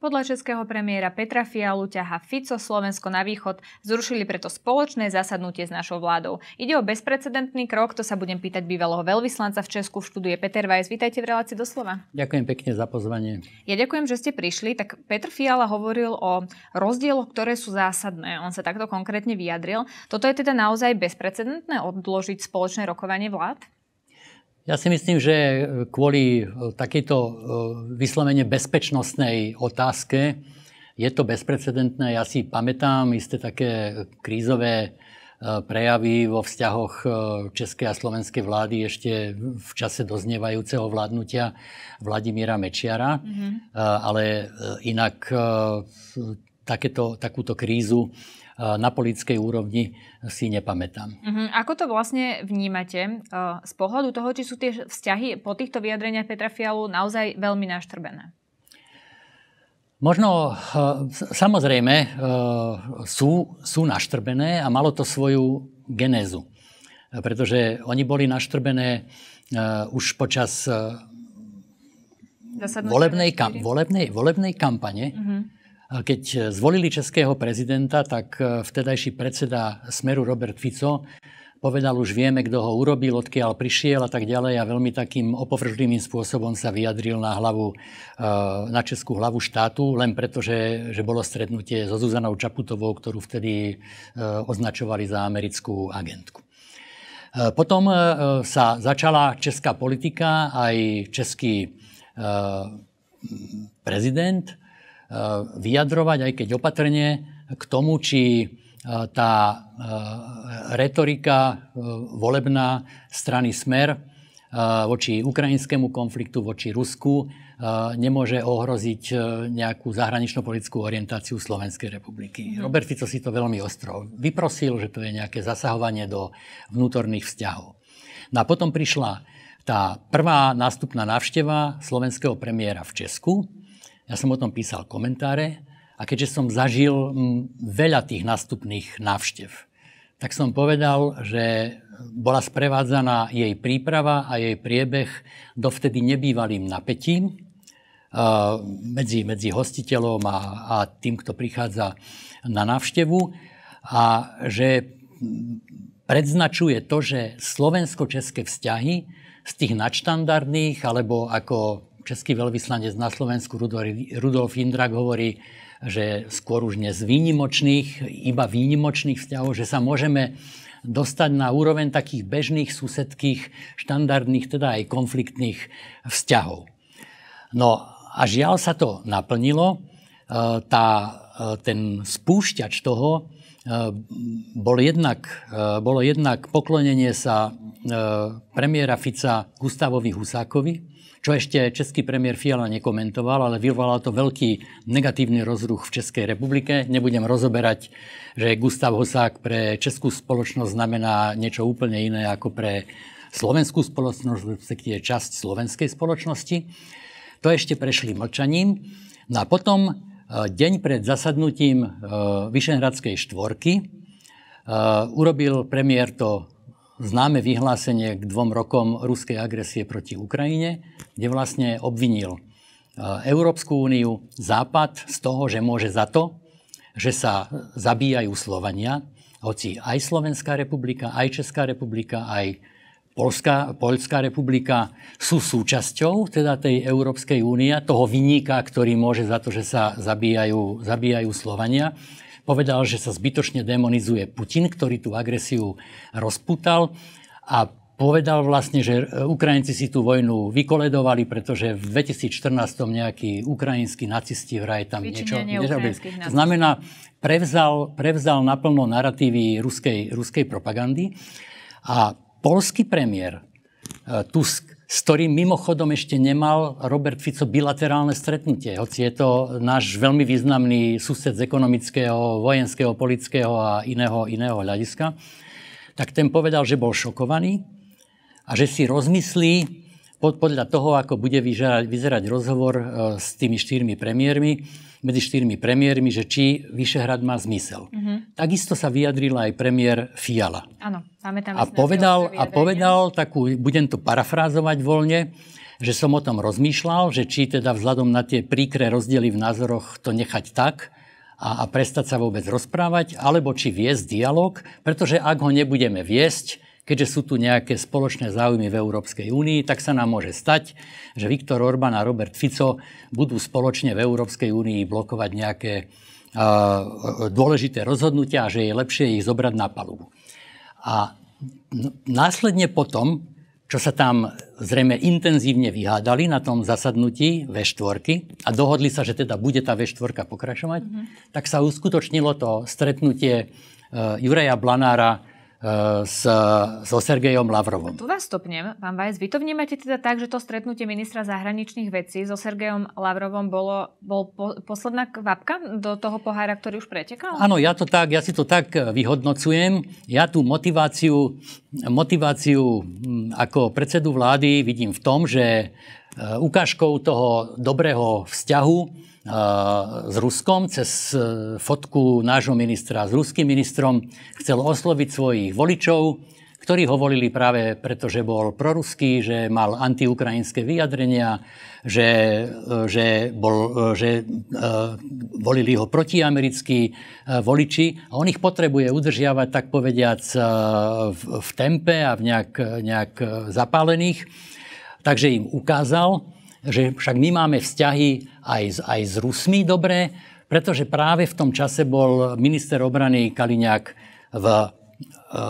Podľa českého premiéra Petra Fialu ťaha Fico Slovensko na východ, zrušili preto spoločné zasadnutie s našou vládou. Ide o bezprecedentný krok, to sa budem pýtať bývalého veľvyslanca v Česku, v študuje Peter Vajs. Vítajte v relácii doslova. Ďakujem pekne za pozvanie. Ja ďakujem, že ste prišli. Tak Petr Fiala hovoril o rozdieloch, ktoré sú zásadné. On sa takto konkrétne vyjadril. Toto je teda naozaj bezprecedentné odložiť spoločné rokovanie vlád? Ja si myslím, že e, kvôli e, takejto e, vyslovene bezpečnostnej otázke je to bezprecedentné. Ja si pamätám isté také krízové prejavy vo vzťahoch českej a slovenskej vlády ešte v čase doznievajúceho vládnutia Vladimíra Mečiara. Mm-hmm. Ale inak takéto, takúto krízu E, na politickej úrovni si nepamätám. Uh-huh. Ako to vlastne vnímate e, z pohľadu toho, či sú tie vzťahy po týchto vyjadreniach Petra Fialu naozaj veľmi naštrbené? Možno, e, samozrejme, sú, sú naštrbené a malo to svoju genézu. Pretože oni boli naštrbené už počas volebnej, kam, volebnej, volebnej kampane, uh-huh keď eh, zvolili českého prezidenta, tak eh, vtedajší predseda Smeru Robert Fico povedal, už vieme, kto ho urobil, odkiaľ prišiel a tak ďalej a veľmi takým opovržlivým spôsobom sa vyjadril na hlavu, eh, na českú hlavu štátu, len preto, že, že bolo stretnutie so Zuzanou Čaputovou, ktorú vtedy označovali za americkú agentku. Potom sa začala česká politika, aj český prezident, Eh, vyjadrovať, aj keď opatrne, k tomu, či eh, tá eh, retorika volebná strany Smer voči ukrajinskému konfliktu, voči Rusku, nemôže ohroziť nejakú zahranično-politickú orientáciu Slovenskej republiky. Mhm. Robert Fico si to veľmi ostro vyprosil, že to je nejaké zasahovanie do vnútorných vzťahov. No a potom prišla tá prvá nástupná návšteva slovenského premiéra v Česku, ja som o tom písal komentáre a keďže som zažil mm, veľa tých nastupných návštev, tak som povedal, že bola sprevádzaná jej príprava a jej priebeh dovtedy nebývalým napätím medzi, medzi hostiteľom a, a tým, kto prichádza na návštevu a že predznačuje to, že slovensko-české vzťahy z tých nadštandardných, alebo ako český veľvyslanec na Slovensku Rudolf Indrak hovorí, že skôr už dnes výnimočných, iba výnimočných vzťahov, že sa môžeme dostať na úroveň takých bežných, susedkých, štandardných, teda aj konfliktných vzťahov. No a žiaľ sa to naplnilo. E, tá, e, ten spúšťač toho e, bol jednak, bolo jednak poklonenie sa E, premiéra Fica Gustavovi Husákovi, čo ešte český premiér Fiala nekomentoval, ale vyvolal to veľký negatívny rozruch v Českej republike. Nebudem rozoberať, že Gustav Husák pre českú spoločnosť znamená niečo úplne iné ako pre slovenskú spoločnosť, je časť slovenskej spoločnosti. To ešte prešli mlčaním. No a potom e, deň pred zasadnutím e, Vyšenhradskej štvorky urobil premiér to známe vyhlásenie k dvom rokom ruskej agresie proti Ukrajine, kde vlastne obvinil e, Európsku úniu, Západ z toho, že môže za to, že sa zabíjajú Slovania, hoci aj Slovenská republika, aj Česká republika, aj Polská, Polská republika sú súčasťou teda tej Európskej únie, toho vyníka, ktorý môže za to, že sa zabíjajú, zabíjajú Slovania povedal, že sa zbytočne demonizuje Putin, ktorý tú agresiu rozputal a povedal vlastne, že e, Ukrajinci si tú vojnu vykoledovali, pretože v 2014 nejakí ukrajinskí nacisti vraj tam niečo nerobili. To znamená, prevzal, prevzal naplno narratívy ruskej, ruskej propagandy a polský premiér e, Tusk s ktorým mimochodom ešte nemal Robert Fico bilaterálne stretnutie, hoci je to náš veľmi významný sused z ekonomického, vojenského, politického a iného, iného hľadiska, tak ten povedal, že bol šokovaný a že si rozmyslí pod, podľa toho, ako bude vyzerať, vyzerať rozhovor e, s tými štyrmi premiérmi, medzi štyrmi premiérmi, že či Vyšehrad má zmysel. Mm-hmm. Takisto sa vyjadril aj premiér Fiala. Áno, máme tam a povedal, a povedal takú, budem to parafrázovať voľne, že som o tom rozmýšľal, že či teda vzhľadom na tie príkre rozdiely v názoroch to nechať tak, a, a prestať sa vôbec rozprávať, alebo či viesť dialog, pretože ak ho nebudeme viesť, keďže sú tu nejaké spoločné záujmy v Európskej únii, tak sa nám môže stať, že Viktor Orbán a Robert Fico budú spoločne v Európskej únii blokovať nejaké uh, dôležité rozhodnutia a že je lepšie ich zobrať na palubu. A následne potom, čo sa tam zrejme intenzívne vyhádali na tom zasadnutí V4 a dohodli sa, že teda bude tá V4 pokračovať, mm-hmm. tak sa uskutočnilo to stretnutie uh, Juraja Blanára Eh, s, so Sergejom Lavrovom. Tu vás stopnem, pán Vajs. Vy to vnímate teda tak, že to stretnutie ministra zahraničných vecí so Sergejom Lavrovom bolo, bol po, posledná kvapka do toho pohára, ktorý už pretekal? Áno, ja, to tak, ja si to tak eh, vyhodnocujem. Ja tú motiváciu, motiváciu mm, ako predsedu vlády vidím v tom, že eh, ukážkou toho dobrého vzťahu s Ruskom, cez e, fotku nášho ministra s ruským ministrom chcel osloviť svojich voličov, ktorí ho volili práve preto, že bol proruský, že mal antiukrajinské vyjadrenia, že, e, že, bol, e, že volili ho protiamerickí voliči a on ich potrebuje udržiavať, tak povediac, v, v tempe a v nejak, nejak zapálených. Takže im ukázal, že však my máme vzťahy aj s, aj s Rusmi dobré, pretože práve v tom čase bol minister obrany Kaliňák v e,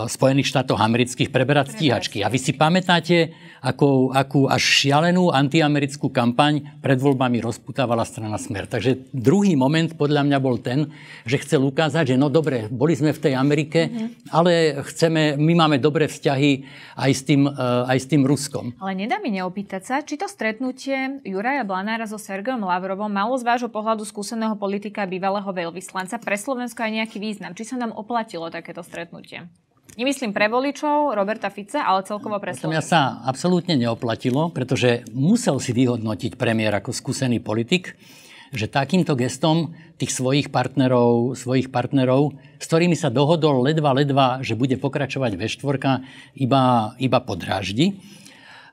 Spojených štátoch amerických preberať stíhačky. A vy si pamätáte, akú, akú až šialenú antiamerickú kampaň pred voľbami rozputávala strana Smer. Takže druhý moment podľa mňa bol ten, že chcel ukázať, že no dobre, boli sme v tej Amerike, mm-hmm. ale chceme, my máme dobré vzťahy aj s, tým, eh, aj s tým Ruskom. Ale nedá mi neopýtať sa, či to stretnutie Juraja Blanára so Sergejom Lavrovom malo z vášho pohľadu skúseného politika bývalého veľvyslanca pre Slovensko aj nejaký význam. Či sa nám oplatilo takéto stretnutie? Nemyslím pre voličov Roberta Fica, ale celkovo pre Slovensko. To mňa sa absolútne neoplatilo, pretože musel si vyhodnotiť premiér ako skúsený politik, že takýmto gestom tých svojich partnerov, svojich partnerov, s ktorými sa dohodol ledva, ledva, že bude pokračovať ve štvorka, iba, iba podráždi.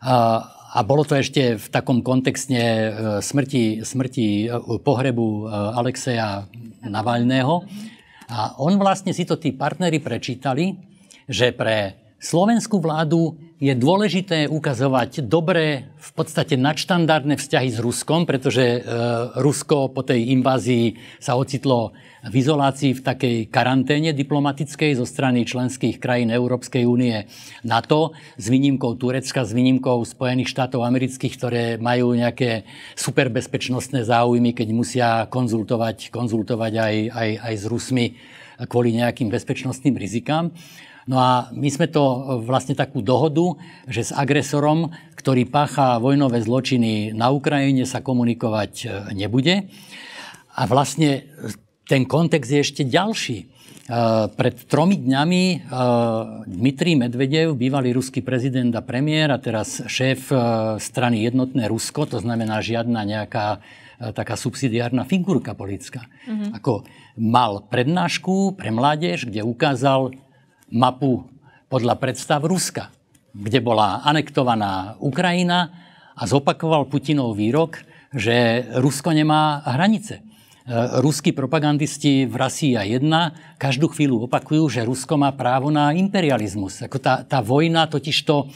A, a bolo to ešte v takom kontexte e, smrti, smrti e, pohrebu e, Alexeja Navalného. A on vlastne si to tí partnery prečítali, že pre slovenskú vládu je dôležité ukazovať dobré, v podstate nadštandardné vzťahy s Ruskom, pretože e, Rusko po tej invázii sa ocitlo v izolácii v takej karanténe diplomatickej zo strany členských krajín Európskej únie NATO s výnimkou Turecka, s výnimkou Spojených štátov amerických, ktoré majú nejaké superbezpečnostné záujmy, keď musia konzultovať, konzultovať aj, aj, aj s Rusmi kvôli nejakým bezpečnostným rizikám. No a my sme to e, vlastne takú dohodu, že s agresorom, ktorý pácha vojnové zločiny na Ukrajine, sa komunikovať e, nebude. A vlastne e, ten kontext je ešte ďalší. Pred tromi dňami Dmitrij Medvedev, bývalý ruský prezident a premiér a teraz šéf strany Jednotné Rusko, to znamená žiadna nejaká taká subsidiárna figurka politická, mm-hmm. ako mal prednášku pre mládež, kde ukázal mapu podľa predstav Ruska, kde bola anektovaná Ukrajina a zopakoval Putinov výrok, že Rusko nemá hranice. E, ruskí propagandisti v a 1 každú chvíľu opakujú, že Rusko má právo na imperializmus. Ako tá, tá vojna totiž to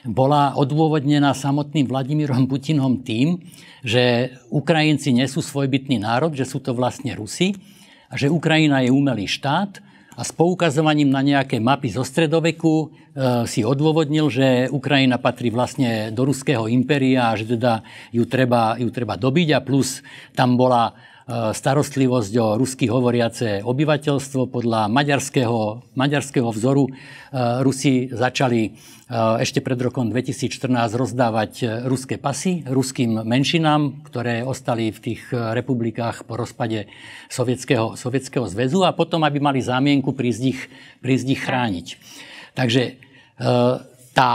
bola odôvodnená samotným Vladimírom Putinom tým, že Ukrajinci nie sú svojbytný národ, že sú to vlastne Rusi a že Ukrajina je umelý štát – a s poukazovaním na nejaké mapy zo stredoveku e, si odôvodnil, že Ukrajina patrí vlastne do ruského impéria a že teda ju treba, ju treba dobiť a plus tam bola E, starostlivosť o rusky hovoriace obyvateľstvo. Podľa maďarského, maďarského vzoru e, Rusi začali e, ešte pred rokom 2014 rozdávať ruské pasy ruským menšinám, ktoré ostali v tých republikách po rozpade Sovietskeho, Sovietskeho zväzu a potom, aby mali zámienku prísť ich, prísť ich chrániť. Takže tá,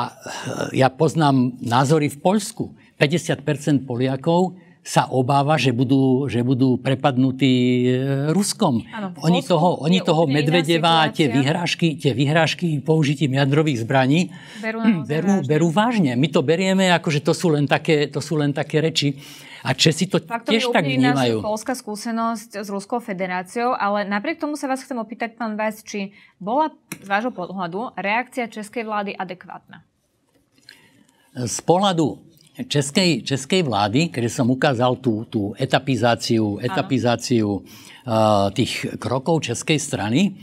ja poznám názory v Poľsku. 50 Poliakov sa obáva, že budú, že budú prepadnutí e, Ruskom. Ano, oni Polsku toho, oni toho Medvedeva, tie vyhrážky, tie vyhrážky použitím jadrových zbraní berú, hm, berú, vážne. berú vážne. My to berieme ako, že to sú len také, to sú len také reči. A Česi to Faktom tiež tak vnímajú. Polská skúsenosť s Ruskou federáciou, ale napriek tomu sa vás chcem opýtať, pán vás, či bola z vášho pohľadu reakcia českej vlády adekvátna? Z pohľadu českej, českej vlády, kde som ukázal tú, tú etapizáciu, etapizáciu uh, tých krokov českej strany,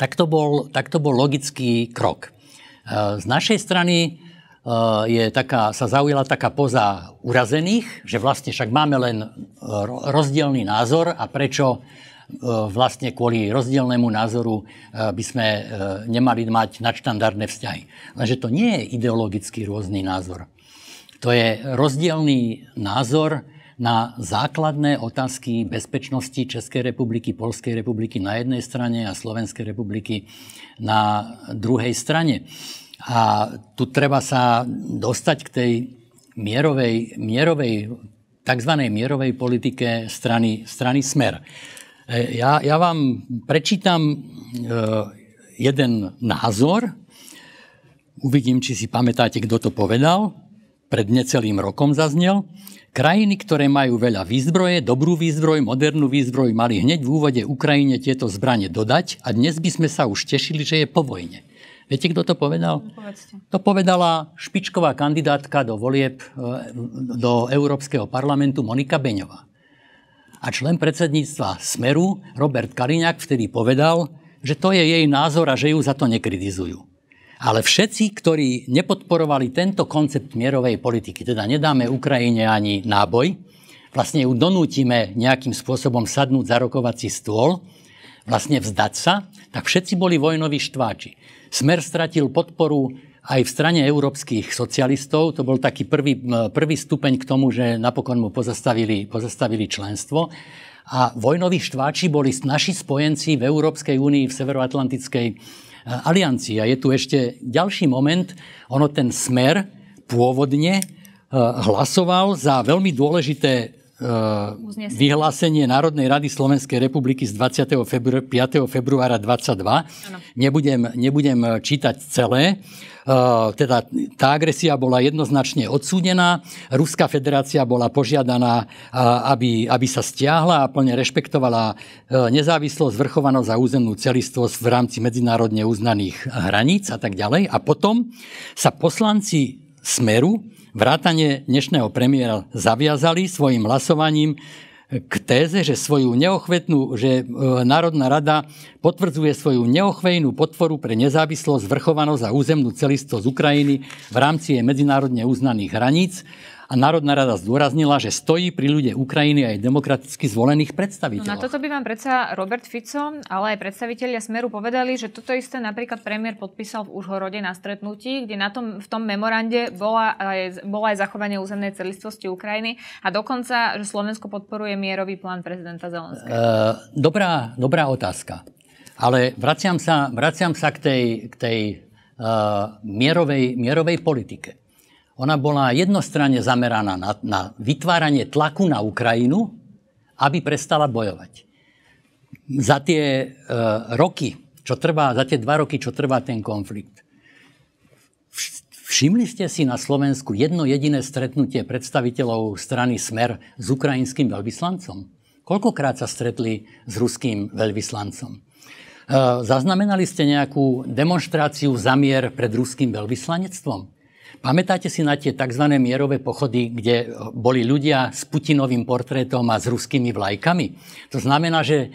tak to bol, tak to bol logický krok. Eh, z našej strany eh, je taká, sa zaujala taká poza urazených, že vlastne však máme len rozdielný názor a prečo vlastne kvôli rozdielnému názoru by sme nemali mať nadštandardné vzťahy. Lenže to nie je ideologicky rôzny názor. To je rozdielný názor na základné otázky bezpečnosti Českej republiky, Polskej republiky na jednej strane a Slovenskej republiky na druhej strane. A tu treba sa dostať k tej mierovej, mierovej tzv. mierovej politike strany, strany Smer. E, ja, ja vám prečítam e, jeden názor. Uvidím, či si pamätáte, kto to povedal pred necelým rokom zaznel. Krajiny, ktoré majú veľa výzbroje, dobrú výzbroj, modernú výzbroj, mali hneď v úvode Ukrajine tieto zbranie dodať a dnes by sme sa už tešili, že je po vojne. Viete, kto to povedal? No, povedzte. To povedala špičková kandidátka do volieb e, do Európskeho parlamentu Monika Beňová. A člen predsedníctva Smeru Robert Kaliňák vtedy povedal, že to je jej názor a že ju za to nekritizujú. Ale všetci, ktorí nepodporovali tento koncept mierovej politiky, teda nedáme Ukrajine ani náboj, vlastne ju donútime nejakým spôsobom sadnúť za rokovací stôl, vlastne vzdať sa, tak všetci boli vojnoví štváči. Smer stratil podporu aj v strane európskych socialistov, to bol taký prvý, prvý stupeň k tomu, že napokon mu pozastavili, pozastavili členstvo. A vojnoví štváči boli naši spojenci v Európskej únii, v Severoatlantickej Eh, aliancii. A je tu ešte ďalší moment, ono ten smer pôvodne eh, hlasoval za veľmi dôležité E, vyhlásenie Národnej rady Slovenskej republiky z 20. Febru- 5. februára 22. Nebudem, nebudem e, čítať celé. E, teda tá agresia bola jednoznačne odsúdená. Ruská federácia bola požiadaná, aby, aby sa stiahla a plne rešpektovala nezávislosť, vrchovanosť a územnú celistvosť v rámci medzinárodne uznaných hraníc a tak ďalej. A potom sa poslanci Smeru vrátane dnešného premiéra zaviazali svojim hlasovaním k téze, že svoju neochvetnú, že e, Národná rada potvrdzuje svoju neochvejnú podporu pre nezávislosť, vrchovanosť a územnú celistosť Ukrajiny v rámci jej medzinárodne uznaných hraníc a Národná rada zdôraznila, že stojí pri ľude Ukrajiny aj demokraticky zvolených predstaviteľov. No na toto by vám predsa Robert Fico, ale aj predstavitelia Smeru povedali, že toto isté napríklad premiér podpísal v Užhorode na stretnutí, kde na tom, v tom memorande bola aj, bola aj zachovanie územnej celistvosti Ukrajiny a dokonca, že Slovensko podporuje mierový plán prezidenta Zelenského. E, dobrá, dobrá otázka. Ale vraciam sa, vraciam sa k tej, k tej uh, mierovej, mierovej politike. Ona bola jednostranne zameraná na, na vytváranie tlaku na Ukrajinu, aby prestala bojovať. Za tie e, roky, čo trvá, za tie dva roky, čo trvá ten konflikt, všimli ste si na Slovensku jedno jediné stretnutie predstaviteľov strany Smer s ukrajinským veľvyslancom? Koľkokrát sa stretli s ruským veľvyslancom? E, zaznamenali ste nejakú demonstráciu zamier pred ruským veľvyslanectvom? Pamätáte si na tie tzv. mierové pochody, kde boli ľudia s Putinovým portrétom a s ruskými vlajkami? To znamená, že eh,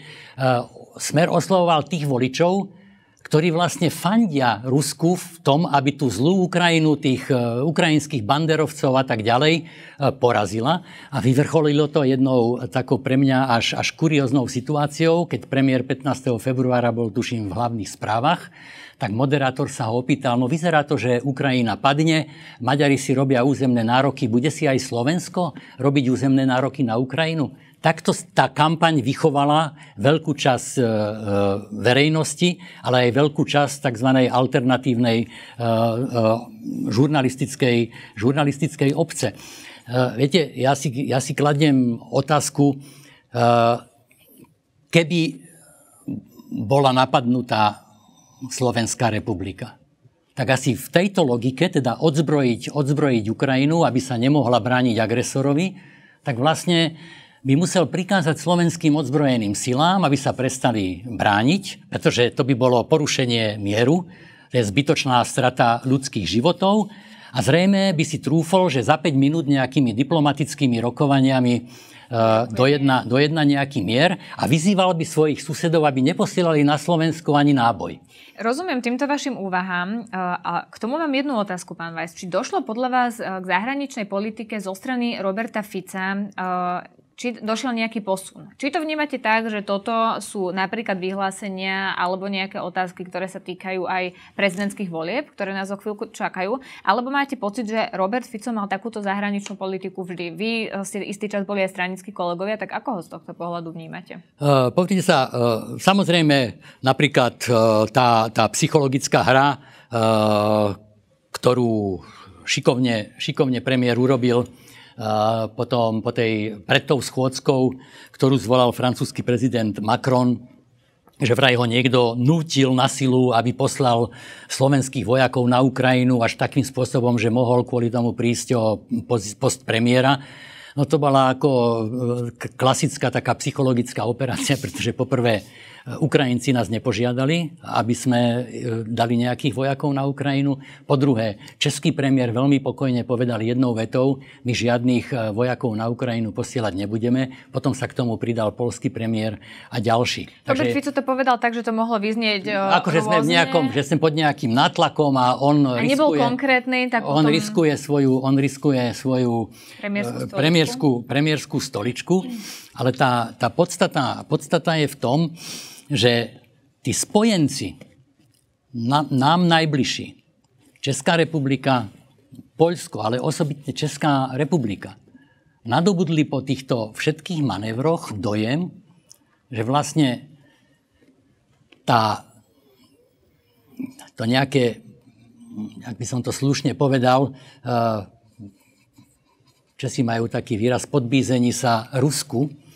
smer oslovoval tých voličov, ktorí vlastne fandia Rusku v tom, aby tú zlú Ukrajinu, tých e, ukrajinských banderovcov a tak ďalej e, porazila. A vyvrcholilo to jednou takou pre mňa až, až kurióznou situáciou, keď premiér 15. februára bol, tuším, v hlavných správach, tak moderátor sa ho opýtal, no vyzerá to, že Ukrajina padne, Maďari si robia územné nároky, bude si aj Slovensko robiť územné nároky na Ukrajinu? Takto tá kampaň vychovala veľkú časť e, e, verejnosti, ale aj veľkú časť tzv. alternatívnej e, žurnalistickej, žurnalistickej obce. Viete, ja si, ja si kladnem otázku, keby bola napadnutá Slovenská republika, tak asi v tejto logike, teda odzbrojiť, odzbrojiť Ukrajinu, aby sa nemohla brániť agresorovi, tak vlastne by musel prikázať slovenským odzbrojeným silám, aby sa prestali brániť, pretože to by bolo porušenie mieru, to je zbytočná strata ľudských životov. A zrejme by si trúfol, že za 5 minút nejakými diplomatickými rokovaniami eh, dojedna, dojedna nejaký mier a vyzýval by svojich susedov, aby neposielali na Slovensko ani náboj. Rozumiem týmto vašim úvahám eh, a k tomu mám jednu otázku, pán Vajs. Či došlo podľa vás eh, k zahraničnej politike zo strany Roberta Fica či došiel nejaký posun. Či to vnímate tak, že toto sú napríklad vyhlásenia alebo nejaké otázky, ktoré sa týkajú aj prezidentských volieb, ktoré nás o chvíľku čakajú, alebo máte pocit, že Robert Fico mal takúto zahraničnú politiku vždy. Vy e, ste istý čas boli aj stranickí kolegovia, tak ako ho z tohto pohľadu vnímate? Uh, Pozrite sa, uh, samozrejme napríklad uh, tá, tá psychologická hra, uh, ktorú šikovne, šikovne premiér urobil, potom po tej, pred tou schôdskou, ktorú zvolal francúzsky prezident Macron, že vraj ho niekto nutil na silu, aby poslal slovenských vojakov na Ukrajinu až takým spôsobom, že mohol kvôli tomu prísť o post premiéra. No to bola ako e, klasická taká psychologická operácia, pretože poprvé Ukrajinci nás nepožiadali, aby sme e, dali nejakých vojakov na Ukrajinu. Po druhé, český premiér veľmi pokojne povedal jednou vetou, my žiadnych e, vojakov na Ukrajinu posielať nebudeme. Potom sa k tomu pridal polský premiér a ďalší. Takže Robert Fico to povedal tak, že to mohlo vyznieť Akože sme v nejakom, že sme pod nejakým nátlakom a on a nebol riskuje, konkrétny, tak on potom... riskuje svoju, on riskuje svoju premiérskú stoličku, premiérskú, premiérskú stoličku. Ale tá, tá podstata, podstata je v tom, že tí spojenci, na, nám najbližší, Česká republika, Poľsko, ale osobitne Česká republika, nadobudli po týchto všetkých manévroch dojem, že vlastne tá, to nejaké, ak by som to slušne povedal, eh, Česi majú taký výraz podbízení sa Rusku,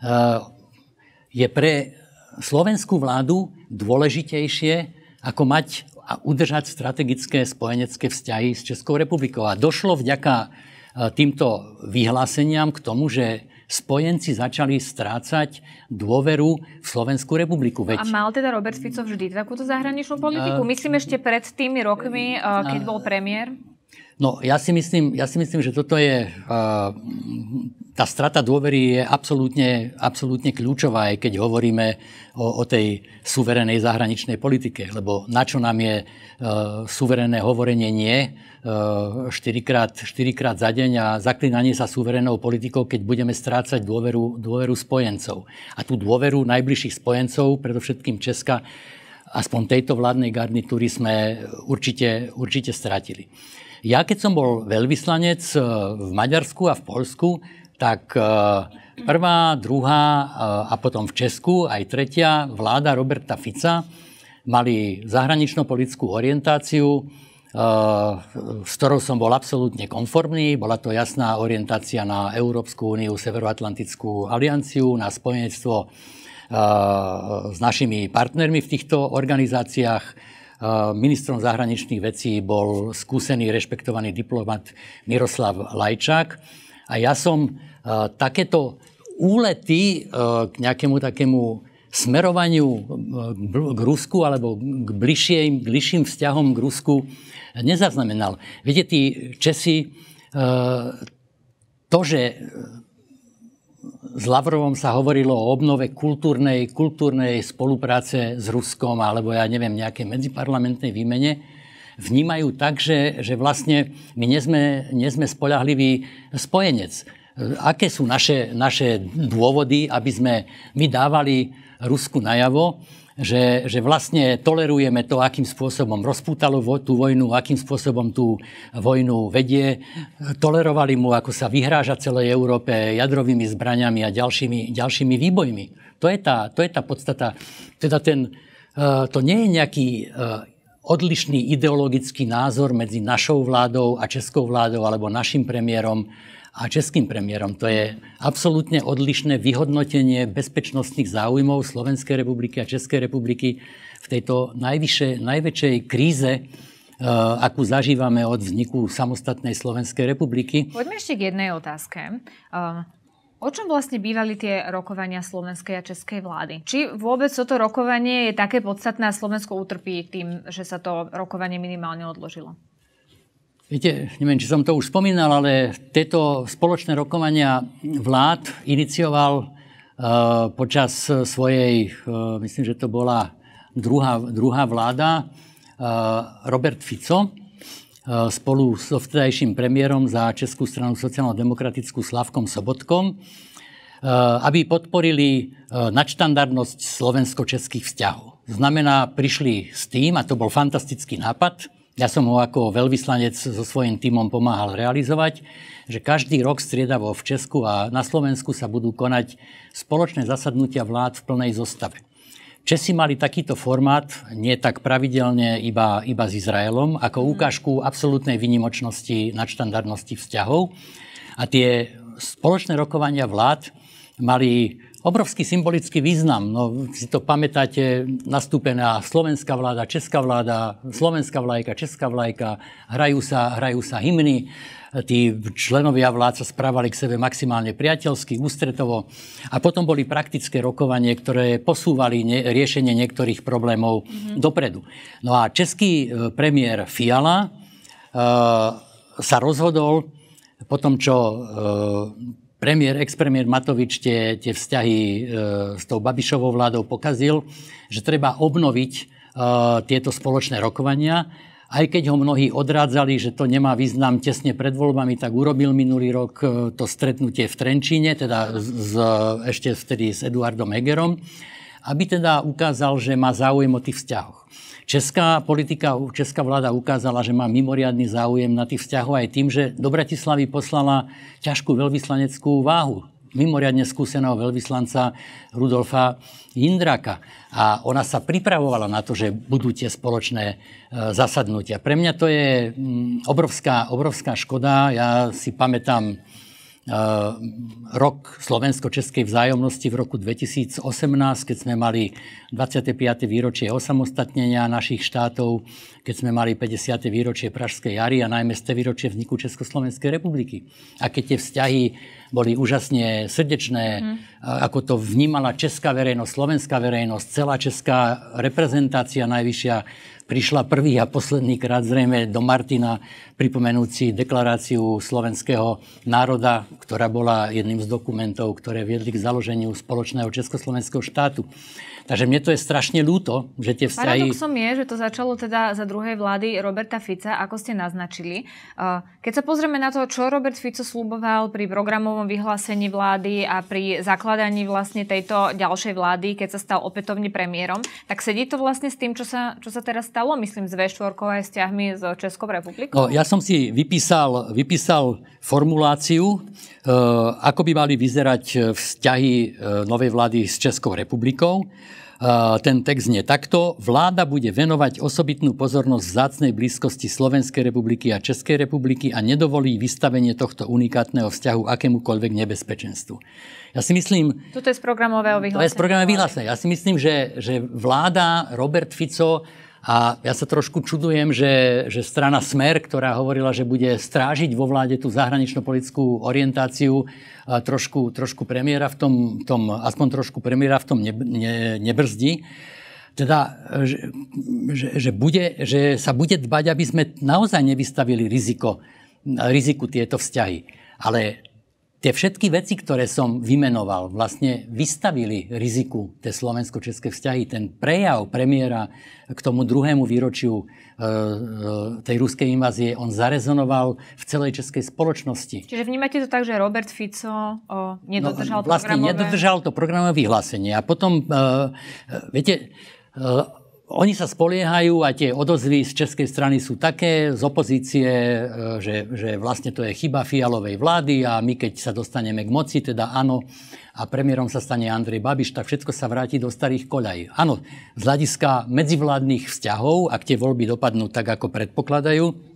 Eh, je pre slovenskú vládu dôležitejšie, ako mať a udržať strategické spojenecké vzťahy s Českou republikou. A došlo vďaka eh, týmto vyhláseniam k tomu, že spojenci začali strácať dôveru v Slovensku republiku. Veď... A mal teda Robert Fico vždy takúto zahraničnú politiku? Uh, Myslím ešte pred tými rokmi, keď bol premiér? No, ja si, myslím, ja si myslím, že toto je uh, tá strata dôvery je absolútne, absolútne kľúčová, aj keď hovoríme o, o tej suverenej zahraničnej politike. Lebo na čo nám je e, suverené hovorenie nie, e, štyrikrát, 4 za deň a zaklinanie sa suverenou politikou, keď budeme strácať dôveru, dôveru spojencov. A tú dôveru najbližších spojencov, predovšetkým Česka, aspoň tejto vládnej garnitúry sme určite, určite stratili. Ja keď som bol veľvyslanec e, v Maďarsku a v Polsku, tak e, prvá, druhá e, a potom v Česku aj tretia vláda Roberta Fica mali zahranično-politickú orientáciu, e, s ktorou som bol absolútne konformný. Bola to jasná orientácia na Európsku úniu, Severoatlantickú alianciu, na spojenectvo s našimi partnermi v týchto organizáciách. Ministrom zahraničných vecí bol skúsený, rešpektovaný diplomat Miroslav Lajčák. A ja som takéto úlety e, k nejakému takému smerovaniu e, k Rusku alebo k bližším, k bližším vzťahom k Rusku nezaznamenal. Viete, tí Česi, e, to, že s Lavrovom sa hovorilo o obnove kultúrnej, kultúrnej spolupráce s Ruskom alebo ja neviem, nejaké medziparlamentnej výmene, vnímajú tak, že, že vlastne my nie sme, nie sme spolahlivý spojenec aké sú naše, naše dôvody, aby sme my dávali Rusku najavo, že, že vlastne tolerujeme to, akým spôsobom rozpútalo vo, tú vojnu, akým spôsobom tú vojnu vedie. Tolerovali mu, ako sa vyhráža celej Európe jadrovými zbraniami a ďalšími, ďalšími výbojmi. To je tá, to je tá podstata. Teda ten, e, to nie je nejaký e, odlišný ideologický názor medzi našou vládou a českou vládou alebo našim premiérom a českým premiérom. To je absolútne odlišné vyhodnotenie bezpečnostných záujmov Slovenskej republiky a Českej republiky v tejto najvyššej, najväčšej kríze, eh, akú zažívame od vzniku samostatnej Slovenskej republiky. Poďme ešte k jednej otázke. Ehm, o čom vlastne bývali tie rokovania slovenskej a českej vlády? Či vôbec toto rokovanie je také podstatné a Slovensko utrpí tým, že sa to rokovanie minimálne odložilo? Viete, neviem, či som to už spomínal, ale tieto spoločné rokovania vlád inicioval e, počas svojej, e, myslím, že to bola druhá, druhá vláda, e, Robert Fico spolu so vtedajším premiérom za Českú stranu sociálno-demokratickú Slavkom Sobotkom, aby podporili nadštandardnosť slovensko-českých vzťahov. Znamená, prišli s tým, a to bol fantastický nápad, ja som ho ako veľvyslanec so svojím týmom pomáhal realizovať, že každý rok striedavo v Česku a na Slovensku sa budú konať spoločné zasadnutia vlád v plnej zostave. Česi mali takýto formát, nie tak pravidelne iba, iba s Izraelom, ako mhm. ukážku absolútnej vynimočnosti nadštandardnosti vzťahov. A tie spoločné rokovania vlád mali obrovský symbolický význam. No, si to pamätáte, nastúpená slovenská vláda, česká vláda, slovenská vlajka, česká vlajka, hrajú sa, hrajú sa hymny, tí členovia vlád sa správali k sebe maximálne priateľsky, ústretovo a potom boli praktické rokovanie, ktoré posúvali ne, riešenie niektorých problémov mm-hmm. dopredu. No a český e, premiér Fiala e, sa rozhodol po tom, čo e, premiér, expremiér Matovič tie, tie vzťahy e, s tou Babišovou vládou pokazil, že treba obnoviť e, tieto spoločné rokovania. Aj keď ho mnohí odrádzali, že to nemá význam tesne pred voľbami, tak urobil minulý rok e, to stretnutie v Trenčíne, teda z, z, ešte vtedy s Eduardom Hegerom, aby teda ukázal, že má záujem o tých vzťahoch. Česká politika, česká vláda ukázala, že má mimoriadný záujem na tých vzťahov aj tým, že do Bratislavy poslala ťažkú veľvyslaneckú váhu mimoriadne skúseného veľvyslanca Rudolfa Jindraka. A ona sa pripravovala na to, že budú tie spoločné e, zasadnutia. Pre mňa to je mm, obrovská, obrovská škoda. Ja si pamätám Ehm, rok slovensko-českej vzájomnosti v roku 2018, keď sme mali 25. výročie osamostatnenia našich štátov, keď sme mali 50. výročie Pražskej jary a najmä ste výročie vzniku Československej republiky. A keď tie vzťahy boli úžasne srdečné, mm. ako to vnímala česká verejnosť, slovenská verejnosť, celá česká reprezentácia najvyššia prišla prvý a posledný krát zrejme do Martina pripomenúci deklaráciu slovenského národa, ktorá bola jedným z dokumentov, ktoré viedli k založeniu spoločného československého štátu. Takže mne to je strašne ľúto, že tie vzťahy... Paradoxom je, že to začalo teda za druhej vlády Roberta Fica, ako ste naznačili. Keď sa pozrieme na to, čo Robert Fico slúboval pri programovom vyhlásení vlády a pri zakladaní vlastne tejto ďalšej vlády, keď sa stal opätovne premiérom, tak sedí to vlastne s tým, čo sa, čo sa teraz stalo, myslím, s V4 aj vzťahmi s Českou republikou? No, ja som si vypísal, vypísal formuláciu, e, ako by mali vyzerať vzťahy e, novej vlády s Českou republikou. Eh, ten text znie takto. Vláda bude venovať osobitnú pozornosť vzácnej blízkosti Slovenskej republiky a Českej republiky a nedovolí vystavenie tohto unikátneho vzťahu akémukoľvek nebezpečenstvu. Ja si myslím... Toto je z programového vyhlásenia. To je z programového vyhlásenia. Ja si myslím, že, že vláda Robert Fico a ja sa trošku čudujem, že, že strana Smer, ktorá hovorila, že bude strážiť vo vláde tú zahranično-politickú orientáciu, trošku, trošku premiéra v tom, tom, aspoň trošku premiéra v tom ne, ne, nebrzdí. Teda, že, že, že, bude, že sa bude dbať, aby sme naozaj nevystavili riziko, riziku tieto vzťahy. Ale Tie všetky veci, ktoré som vymenoval, vlastne vystavili riziku tie slovensko-české vzťahy. Ten prejav premiéra k tomu druhému výročiu e, e, tej ruskej invazie, on zarezonoval v celej českej spoločnosti. Čiže vnímate to tak, že Robert Fico o, nedodržal no, vlastne programové... nedodržal to programové vyhlásenie. A potom, e, viete, oni sa spoliehajú a tie odozvy z českej strany sú také, z opozície, e, že, že vlastne to je chyba fialovej vlády a my keď sa dostaneme k moci, teda áno, a premiérom sa stane Andrej Babiš, tak všetko sa vráti do starých koľají. Áno, z hľadiska medzivládnych vzťahov, ak tie voľby dopadnú tak, ako predpokladajú,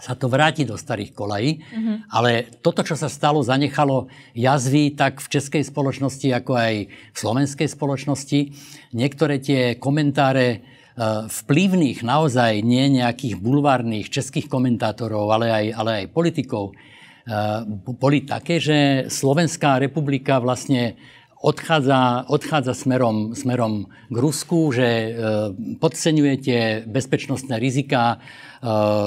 sa to vráti do starých kolají. Mm-hmm. Ale toto, čo sa stalo, zanechalo jazvy tak v českej spoločnosti, ako aj v slovenskej spoločnosti. Niektoré tie komentáre e, vplyvných, naozaj nie nejakých bulvárnych českých komentátorov, ale aj, ale aj politikov, e, boli také, že Slovenská republika vlastne odchádza, odchádza smerom, smerom k Rusku, že e, podceňujete bezpečnostné rizika e,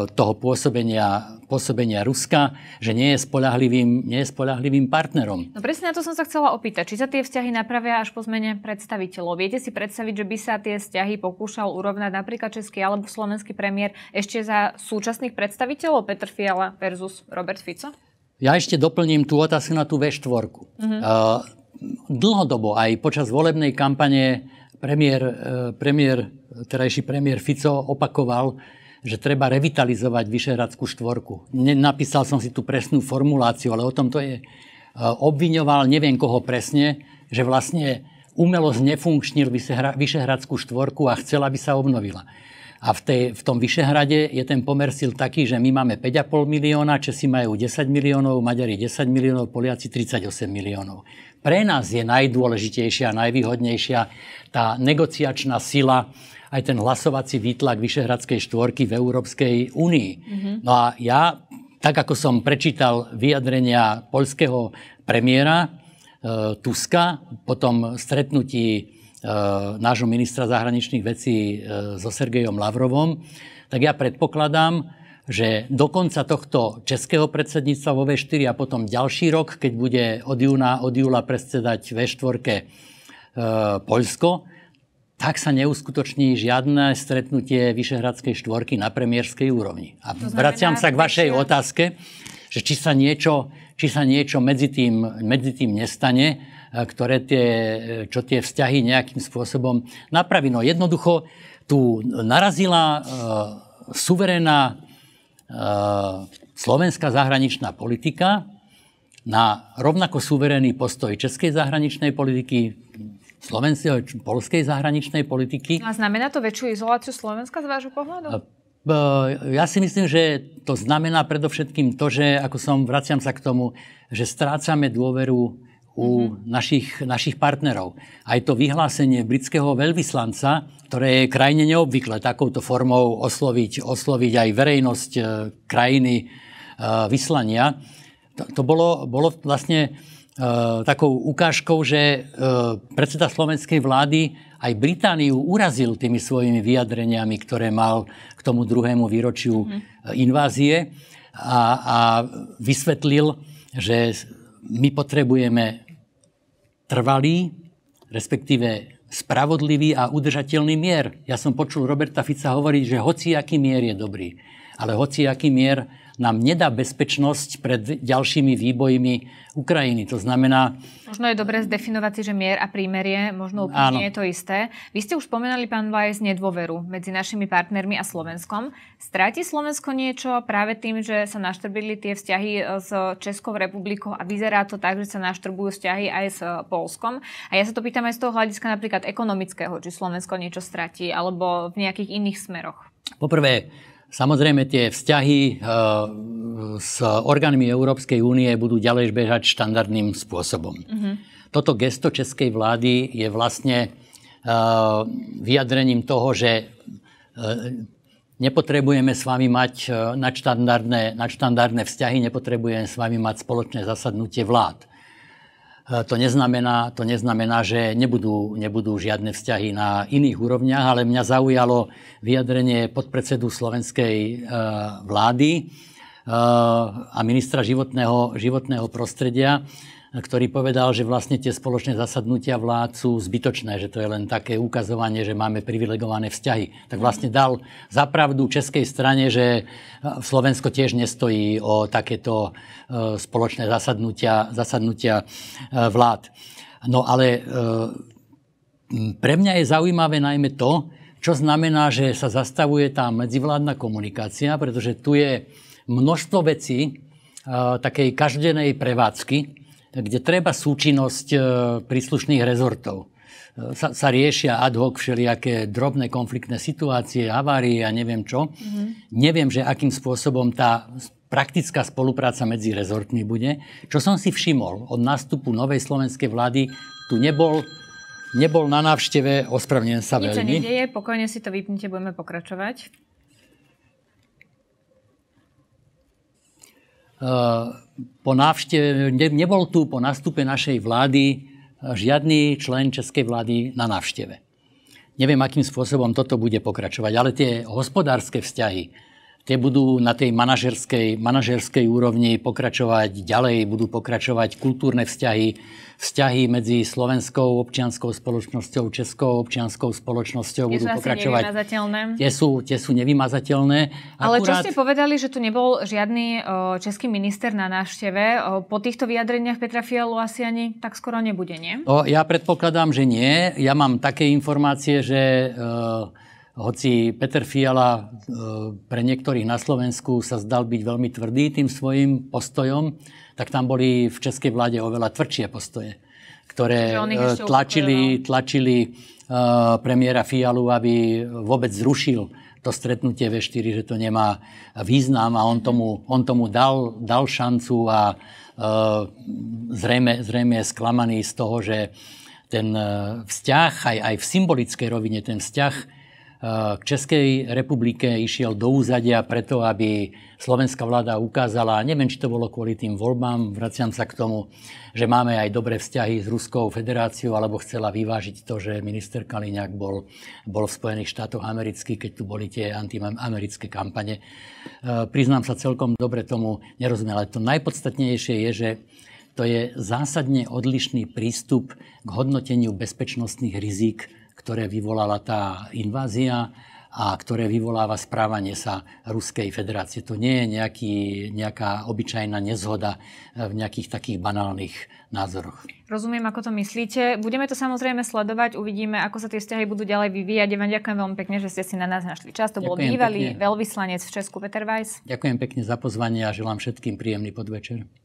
toho pôsobenia, pôsobenia Ruska, že nie je, spolahlivým, nie je spolahlivým partnerom. No presne na to som sa chcela opýtať. Či sa tie vzťahy napravia až po zmene predstaviteľov? Viete si predstaviť, že by sa tie vzťahy pokúšal urovnať napríklad český alebo slovenský premiér ešte za súčasných predstaviteľov Petr Fiala versus Robert Fico? Ja ešte doplním tú otázku na tú V4. Uh-huh. Uh, dlhodobo, aj počas volebnej kampane, premiér, e, premiér, terajší premiér Fico opakoval, že treba revitalizovať Vyšehradskú štvorku. Napísal som si tú presnú formuláciu, ale o tom to je. E, obviňoval, neviem koho presne, že vlastne umelo znefunkčnil Vyšehradskú štvorku a chcel, aby sa obnovila. A v, tej, v tom Vyšehrade je ten pomer sil taký, že my máme 5,5 milióna, Česi majú 10 miliónov, Maďari 10 miliónov, Poliaci 38 miliónov. Pre nás je najdôležitejšia, najvýhodnejšia tá negociačná sila, aj ten hlasovací výtlak Vyšehradskej štvorky v Európskej únii. Mm-hmm. No a ja, tak ako som prečítal vyjadrenia polského premiéra e, Tuska, potom stretnutí E, nášho ministra zahraničných vecí e, so Sergejom Lavrovom, tak ja predpokladám, že do konca tohto českého predsedníctva vo V4 a potom ďalší rok, keď bude od júna, od júla predsedať V4 e, Poľsko, tak sa neuskutoční žiadne stretnutie Vyšehradskej štvorky na premiérskej úrovni. A vraciam sa k vašej otázke, že či sa niečo, či sa niečo medzi, tým, medzi tým nestane ktoré tie, e, čo tie vzťahy nejakým spôsobom napraví. No jednoducho tu narazila e, e, slovenská zahraničná politika na rovnako suverénny postoj českej zahraničnej politiky, slovenskej, polskej zahraničnej politiky. A znamená to väčšiu izoláciu Slovenska z vášho pohľadu? E, ja si myslím, že to znamená predovšetkým to, že, ako som, vraciam sa k tomu, že strácame dôveru u mhm. našich, našich partnerov. Aj to vyhlásenie britského veľvyslanca, ktoré je krajine neobvykle takouto formou osloviť, osloviť aj verejnosť e, krajiny e, vyslania, to, to bolo, bolo vlastne e, takou ukážkou, že predseda slovenskej vlády aj Britániu urazil tými svojimi vyjadreniami, ktoré mal k tomu druhému výročiu mhm. invázie a, a vysvetlil, že my potrebujeme trvalý, respektíve spravodlivý a udržateľný mier. Ja som počul Roberta Fica hovoriť, že hociaký mier je dobrý, ale hociaký mier nám nedá bezpečnosť pred ďalšími výbojmi Ukrajiny. To znamená... Možno je dobre zdefinovať si, že mier a prímerie možno úplne áno. nie je to isté. Vy ste už spomenali, pán Vajs, nedôveru medzi našimi partnermi a Slovenskom. Stráti Slovensko niečo práve tým, že sa naštrbili tie vzťahy e, s Českou republikou a vyzerá to tak, že sa naštrbujú vzťahy aj s e, Polskom. A ja sa to pýtam aj z toho hľadiska napríklad ekonomického, či Slovensko niečo stratí alebo v nejakých iných smeroch. Poprvé, Samozrejme, tie vzťahy eh, s orgánmi Európskej únie budú ďalej bežať štandardným spôsobom. Mm-hmm. Toto gesto českej vlády je vlastne eh, vyjadrením toho, že eh, nepotrebujeme s vami mať nadštandardné, nadštandardné vzťahy, nepotrebujeme s vami mať spoločné zasadnutie vlád. E, to neznamená, to neznamená že nebudú, nebudú žiadne vzťahy na iných úrovniach, ale mňa zaujalo vyjadrenie podpredsedu slovenskej e, vlády e, a ministra životného, životného prostredia, ktorý povedal, že vlastne tie spoločné zasadnutia vlád sú zbytočné, že to je len také ukazovanie, že máme privilegované vzťahy. Tak vlastne dal zapravdu českej strane, že e, Slovensko tiež nestojí o takéto e, spoločné zasadnutia, zasadnutia e, vlád. No ale pre mňa je zaujímavé najmä to, čo znamená, že sa zastavuje tá medzivládna komunikácia, pretože tu je množstvo vecí takej každenej prevádzky, kde treba súčinnosť e, príslušných rezortov. E, sa, sa riešia ad hoc všelijaké drobné konfliktné situácie, havárie a neviem čo. Mm-hmm. Neviem, že akým spôsobom tá praktická spolupráca medzi rezortmi bude. Čo som si všimol, od nástupu novej slovenskej vlády tu nebol, nebol na návšteve, ospravňujem sa Nič veľmi. Nič sa pokojne si to vypnite, budeme pokračovať. Uh, po návšteve, ne, nebol tu po nastupe našej vlády e, žiadny člen českej vlády na návšteve. Neviem, akým spôsobom toto bude pokračovať, ale tie hospodárske vzťahy, tie budú na tej manažerskej, manažerskej úrovni pokračovať ďalej, budú pokračovať kultúrne vzťahy, vzťahy medzi slovenskou občianskou spoločnosťou, českou občianskou spoločnosťou tie budú sú pokračovať. Tie sú, tie sú nevymazateľné. Ale Akurát... čo ste povedali, že tu nebol žiadny český minister na návšteve, po týchto vyjadreniach Petra Fialu asi ani tak skoro nebude, nie? O, ja predpokladám, že nie. Ja mám také informácie, že... E, hoci Peter Fiala e, pre niektorých na Slovensku sa zdal byť veľmi tvrdý tým svojim postojom, tak tam boli v českej vláde oveľa tvrdšie postoje, ktoré e, tlačili, no. tlačili e, premiéra Fialu, aby vôbec zrušil to stretnutie V4, že to nemá význam a on mhm. tomu, on tomu dal, dal šancu a zrejme, zrejme je sklamaný z toho, že ten vzťah, aj, aj v symbolickej rovine, ten vzťah Eh, k Českej republike išiel do úzadia preto, aby slovenská vláda ukázala, neviem, či to bolo kvôli tým voľbám, vraciam sa k tomu, že máme aj dobré vzťahy s Ruskou federáciou, alebo chcela vyvážiť to, že minister Kaliňák bol, bol v Spojených štátoch amerických, keď tu boli tie antiamerické kampane. Eh, priznám sa celkom dobre tomu, nerozumiem, ale to najpodstatnejšie je, že to je zásadne odlišný prístup k hodnoteniu bezpečnostných rizík ktoré vyvolala tá invázia a ktoré vyvoláva správanie sa Ruskej federácie. To nie je nejaký, nejaká obyčajná nezhoda e, v nejakých takých banálnych názoroch. Rozumiem, ako to myslíte. Budeme to samozrejme sledovať, uvidíme, ako sa tie vzťahy budú ďalej vyvíjať. Ja vám ďakujem veľmi pekne, že ste si na nás našli čas. To ďakujem bol bývalý pekne. veľvyslanec v Česku Peter Weiss. Ďakujem pekne za pozvanie a želám všetkým príjemný podvečer.